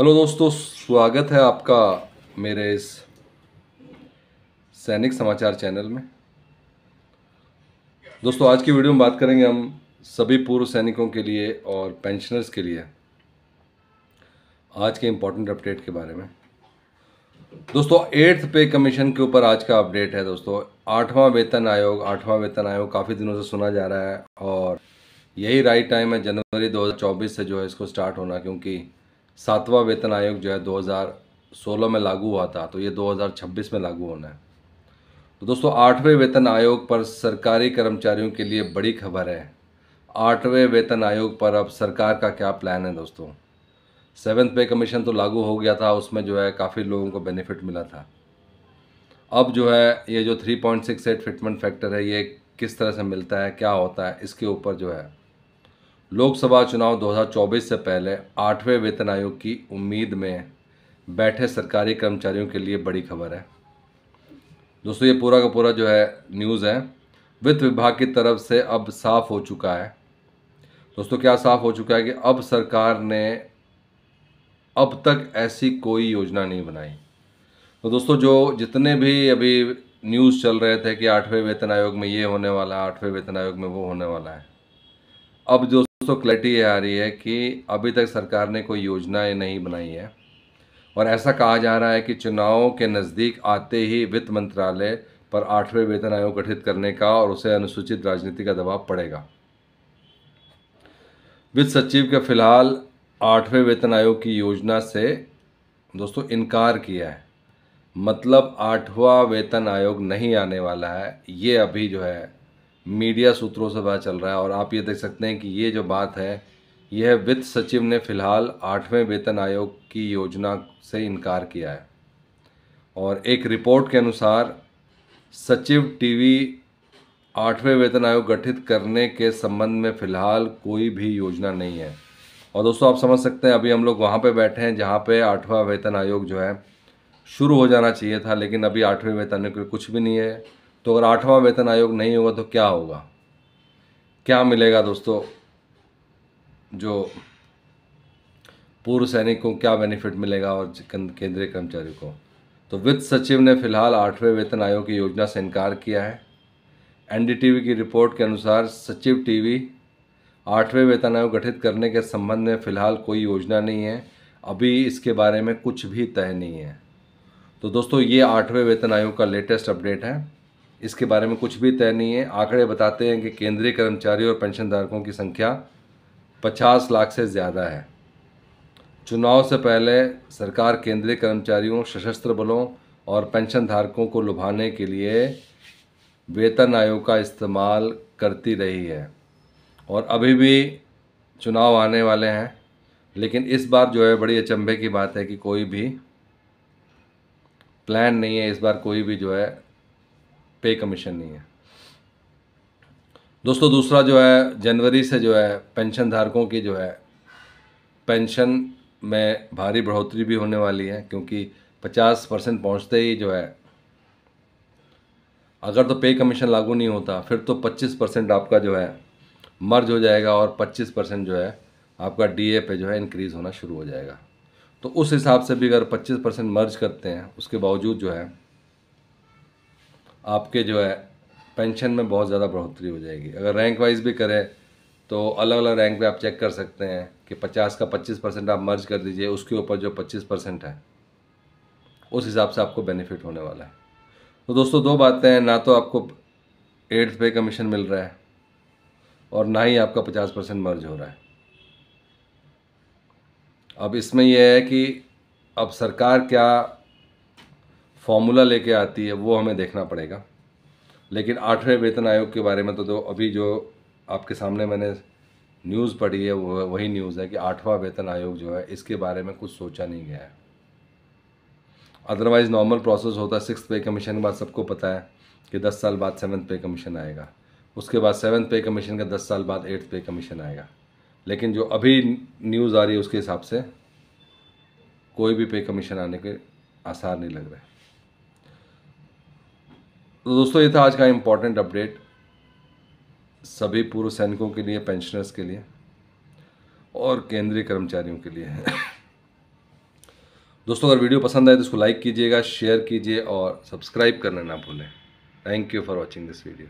hello दोस्तों स्वागत है आपका मेरे इस सैनिक समाचार चैनल में दोस्तों आज की वीडियो में बात करेंगे हम सभी पूर्व सैनिकों के लिए और पेंशनर्स के लिए आज के इम्पोर्टेंट अपडेट के बारे में दोस्तों एट्थ पे कमीशन के ऊपर आज का अपडेट है दोस्तों आठवां वेतन आयोग आठवां वेतन आयोग काफ़ी दिनों से सुना जा रहा है और यही राइट टाइम है जनवरी 2024 से जो है इसको स्टार्ट होना क्योंकि सातवां वेतन आयोग जो है 2016 में लागू हुआ था तो ये 2026 में लागू होना है तो दोस्तों आठवें वेतन आयोग पर सरकारी कर्मचारियों के लिए बड़ी खबर है आठवें वेतन आयोग पर अब सरकार का क्या प्लान है दोस्तों सेवन्थ पे कमीशन तो लागू हो गया था उसमें जो है काफ़ी लोगों को बेनिफिट मिला था अब जो है ये जो three point six eight fitment factor है ये किस तरह से मिलता है क्या होता है इसके ऊपर जो है लोकसभा चुनाव 2024 से पहले आठवें वेतन आयोग की उम्मीद में बैठे सरकारी कर्मचारियों के लिए बड़ी खबर है दोस्तों ये पूरा का पूरा जो है न्यूज़ है वित्त विभाग की तरफ से अब साफ हो चुका है दोस्तों क्या साफ हो चुका है कि अब सरकार ने अब तक ऐसी कोई योजना नहीं बनाई तो दोस्तों जो जितने भी अभी न्यूज़ चल रहे थे कि आठवें वेतन आयोग में ये होने वाला है आठवें वेतन आयोग में वो होने वाला है अब जो दोस्तों क्लैरिटी ये आ रही है कि अभी तक सरकार ने कोई योजनाएं नहीं बनाई है और ऐसा कहा जा रहा है कि चुनाव के नज़दीक आते ही वित्त मंत्रालय पर आठवें वेतन आयोग गठित करने का और उसे अनुसूचित राजनीति का दबाव पड़ेगा वित्त सचिव के फिलहाल आठवें वेतन आयोग की योजना से दोस्तों इनकार किया है मतलब आठवां वेतन आयोग नहीं आने वाला है ये अभी जो है मीडिया सूत्रों से पता चल रहा है और आप ये देख सकते हैं कि ये जो बात है यह वित्त सचिव ने फिलहाल आठवें वेतन आयोग की योजना से इनकार किया है और एक रिपोर्ट के अनुसार सचिव टीवी आठवें वेतन आयोग गठित करने के संबंध में फिलहाल कोई भी योजना नहीं है और दोस्तों आप समझ सकते हैं अभी हम लोग वहाँ पे बैठे हैं जहाँ पे आठवां वेतन आयोग जो है शुरू हो जाना चाहिए था लेकिन अभी आठवें वेतन आयोग कुछ भी नहीं है तो अगर आठवां वेतन आयोग नहीं होगा तो क्या होगा क्या मिलेगा दोस्तों जो पूर्व सैनिक को क्या बेनिफिट मिलेगा और केंद्रीय कर्मचारी को तो वित्त सचिव ने फिलहाल आठवें वेतन आयोग की योजना से इनकार किया है एनडीटीवी की रिपोर्ट के अनुसार सचिव टीवी आठवें वेतन आयोग गठित करने के संबंध में फिलहाल कोई योजना नहीं है अभी इसके बारे में कुछ भी तय नहीं है तो दोस्तों ये आठवें वेतन आयोग का लेटेस्ट अपडेट है इसके बारे में कुछ भी तय नहीं है आंकड़े बताते हैं कि केंद्रीय कर्मचारियों और पेंशनधारकों की संख्या 50 लाख से ज़्यादा है चुनाव से पहले सरकार केंद्रीय कर्मचारियों सशस्त्र बलों और पेंशनधारकों को लुभाने के लिए वेतन आयोग का इस्तेमाल करती रही है और अभी भी चुनाव आने वाले हैं लेकिन इस बार जो है बड़ी अचंभे की बात है कि कोई भी प्लान नहीं है इस बार कोई भी जो है पे कमीशन नहीं है दोस्तों दूसरा जो है जनवरी से जो है पेंशन धारकों की जो है पेंशन में भारी बढ़ोतरी भी होने वाली है क्योंकि 50 परसेंट पहुँचते ही जो है अगर तो पे कमीशन लागू नहीं होता फिर तो 25 परसेंट आपका जो है मर्ज हो जाएगा और 25 परसेंट जो है आपका डीए पे जो है इंक्रीज़ होना शुरू हो जाएगा तो उस हिसाब से भी अगर 25 परसेंट मर्ज करते हैं उसके बावजूद जो है आपके जो है पेंशन में बहुत ज़्यादा बढ़ोतरी हो जाएगी अगर रैंक वाइज भी करें तो अलग अलग रैंक पे आप चेक कर सकते हैं कि 50 का 25 परसेंट आप मर्ज कर दीजिए उसके ऊपर जो 25 परसेंट है उस हिसाब से आपको बेनिफिट होने वाला है तो दोस्तों दो बातें हैं ना तो आपको एट्थ पे कमीशन मिल रहा है और ना ही आपका 50 परसेंट मर्ज हो रहा है अब इसमें यह है कि अब सरकार क्या फॉर्मूला लेके आती है वो हमें देखना पड़ेगा लेकिन आठवें वेतन आयोग के बारे में तो, तो अभी जो आपके सामने मैंने न्यूज़ पढ़ी है वो वही न्यूज़ है कि आठवां वेतन आयोग जो है इसके बारे में कुछ सोचा नहीं गया है अदरवाइज़ नॉर्मल प्रोसेस होता है सिक्स पे कमीशन के बाद सबको पता है कि दस साल बाद सेवन्थ पे कमीशन आएगा उसके बाद सेवन्थ पे कमीशन का दस साल बाद एट्थ पे कमीशन आएगा लेकिन जो अभी न्यूज़ आ रही है उसके हिसाब से कोई भी पे कमीशन आने के आसार नहीं लग रहे तो दोस्तों ये था आज का इम्पोर्टेंट अपडेट सभी पूर्व सैनिकों के लिए पेंशनर्स के लिए और केंद्रीय कर्मचारियों के लिए है दोस्तों अगर वीडियो पसंद आए तो इसको लाइक कीजिएगा शेयर कीजिए और सब्सक्राइब करना ना भूलें thank you for watching this video